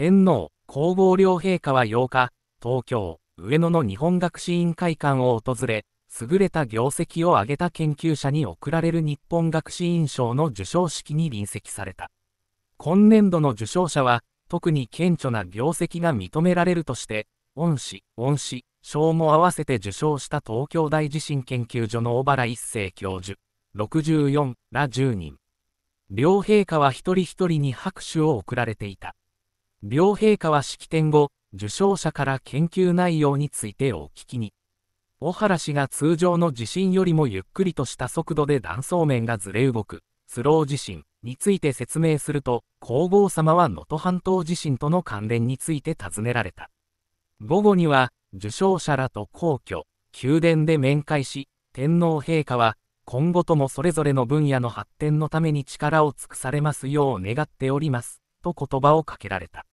天皇、皇后両陛下は8日、東京、上野の日本学士院会館を訪れ、優れた業績を挙げた研究者に贈られる日本学士院賞の授賞式に臨席された。今年度の受賞者は、特に顕著な業績が認められるとして、恩師、恩師、賞も合わせて受賞した東京大地震研究所の小原一世教授、64ら10人。両陛下は一人一人に拍手を送られていた。両陛下は式典後、受賞者から研究内容についてお聞きに。小原氏が通常の地震よりもゆっくりとした速度で断層面がずれ動く、スロー地震について説明すると、皇后さまは能登半島地震との関連について尋ねられた。午後には、受賞者らと皇居、宮殿で面会し、天皇陛下は、今後ともそれぞれの分野の発展のために力を尽くされますよう願っております。と言葉をかけられた。